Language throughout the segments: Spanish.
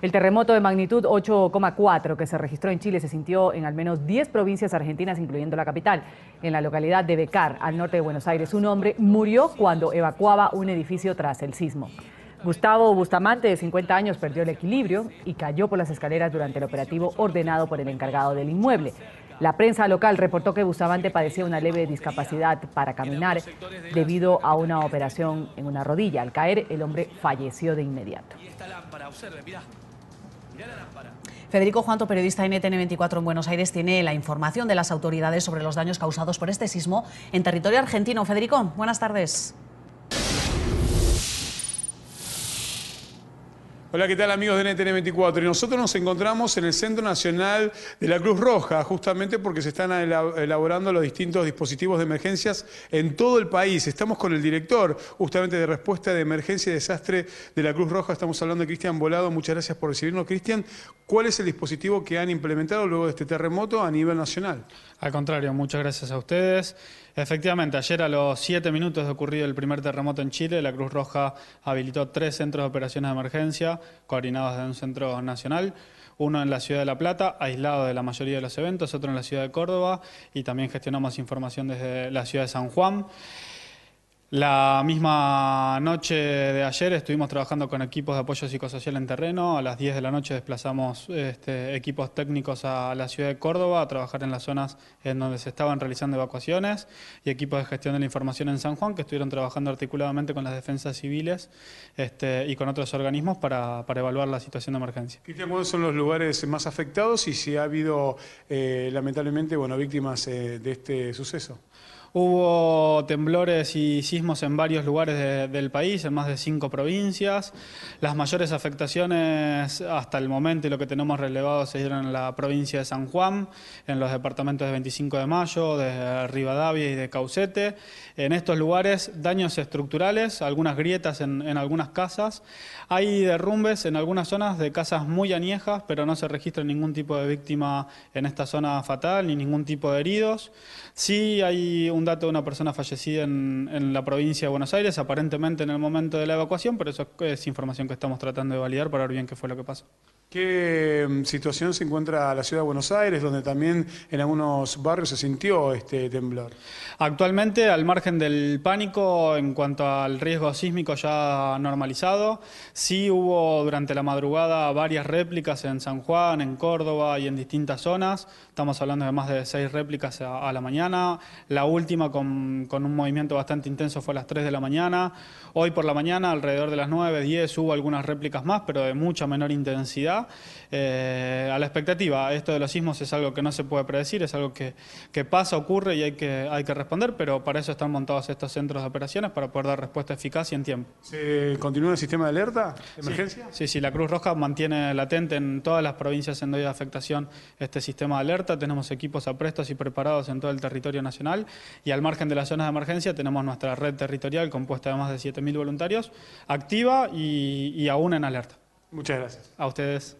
El terremoto de magnitud 8,4 que se registró en Chile se sintió en al menos 10 provincias argentinas, incluyendo la capital. En la localidad de Becar, al norte de Buenos Aires, un hombre murió cuando evacuaba un edificio tras el sismo. Gustavo Bustamante, de 50 años, perdió el equilibrio y cayó por las escaleras durante el operativo ordenado por el encargado del inmueble. La prensa local reportó que Bustamante padecía una leve discapacidad para caminar debido a una operación en una rodilla. Al caer, el hombre falleció de inmediato. Y Federico Juanto, periodista NTN24 en Buenos Aires, tiene la información de las autoridades sobre los daños causados por este sismo en territorio argentino. Federico, buenas tardes. Hola, ¿qué tal amigos de NTN24? Y nosotros nos encontramos en el Centro Nacional de la Cruz Roja, justamente porque se están elaborando los distintos dispositivos de emergencias en todo el país. Estamos con el director justamente de respuesta de emergencia y desastre de la Cruz Roja. Estamos hablando de Cristian Volado. Muchas gracias por recibirnos. Cristian, ¿cuál es el dispositivo que han implementado luego de este terremoto a nivel nacional? Al contrario, muchas gracias a ustedes. Efectivamente, ayer a los siete minutos de ocurrido el primer terremoto en Chile, la Cruz Roja habilitó tres centros de operaciones de emergencia coordinados desde un centro nacional, uno en la ciudad de La Plata, aislado de la mayoría de los eventos, otro en la ciudad de Córdoba y también gestionamos información desde la ciudad de San Juan. La misma noche de ayer estuvimos trabajando con equipos de apoyo psicosocial en terreno. A las 10 de la noche desplazamos este, equipos técnicos a la ciudad de Córdoba a trabajar en las zonas en donde se estaban realizando evacuaciones y equipos de gestión de la información en San Juan que estuvieron trabajando articuladamente con las defensas civiles este, y con otros organismos para, evaluar la situación de emergencia. ¿cuáles son los lugares más afectados y si ha habido eh, lamentablemente bueno, víctimas eh, de este suceso? Hubo temblores y sismos en varios lugares del país, en más de cinco provincias. Las mayores afectaciones hasta el momento y lo que tenemos relevado se dieron en la provincia de San Juan, en los departamentos de 25 de Mayo, de Rivadavia y de Caucete. En estos lugares daños estructurales, algunas grietas en, en algunas casas. Hay derrumbes en algunas zonas de casas muy añejas, pero no se registra ningún tipo de víctima en esta zona fatal ni ningún tipo de heridos. Sí hay un dato de una persona fallecida en, la provincia de Buenos Aires, aparentemente en el momento de la evacuación, pero eso es información que estamos tratando de validar para ver bien qué fue lo que pasó. ¿Qué mm, situación se encuentra la ciudad de Buenos Aires, donde también en algunos barrios se sintió este temblor? Actualmente, al margen del pánico, en cuanto al riesgo sísmico ya normalizado, sí hubo durante la madrugada varias réplicas en San Juan, en Córdoba y en distintas zonas. Estamos hablando de más de seis réplicas a, la mañana. La última con, con, un movimiento bastante intenso fue a las 3 de la mañana. Hoy por la mañana, alrededor de las 9, 10, hubo algunas réplicas más, pero de mucha menor intensidad. Eh, a la expectativa. Esto de los sismos es algo que no se puede predecir, es algo que, pasa, ocurre y hay que, responder, pero para eso están montados estos centros de operaciones para poder dar respuesta eficaz y en tiempo. ¿Se continúa el sistema de alerta? ¿Emergencia? Sí, sí, la Cruz Roja mantiene latente en todas las provincias en donde hay afectación este sistema de alerta. Tenemos equipos aprestos y preparados en todo el territorio nacional y al margen de las zonas de emergencia tenemos nuestra red territorial compuesta de más de 7.000 voluntarios activa y aún en alerta. Muchas gracias. A ustedes.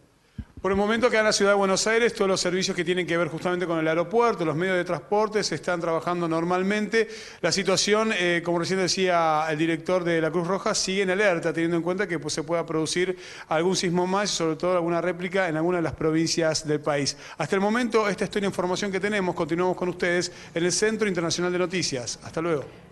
Por el momento que en la ciudad de Buenos Aires todos los servicios que tienen que ver justamente con el aeropuerto, los medios de transporte se están trabajando normalmente. La situación, eh, como recién decía el director de la Cruz Roja, sigue en alerta, teniendo en cuenta que pues, se pueda producir algún sismo más y sobre todo alguna réplica en alguna de las provincias del país. Hasta el momento, esta es toda la información que tenemos. Continuamos con ustedes en el Centro Internacional de Noticias. Hasta luego.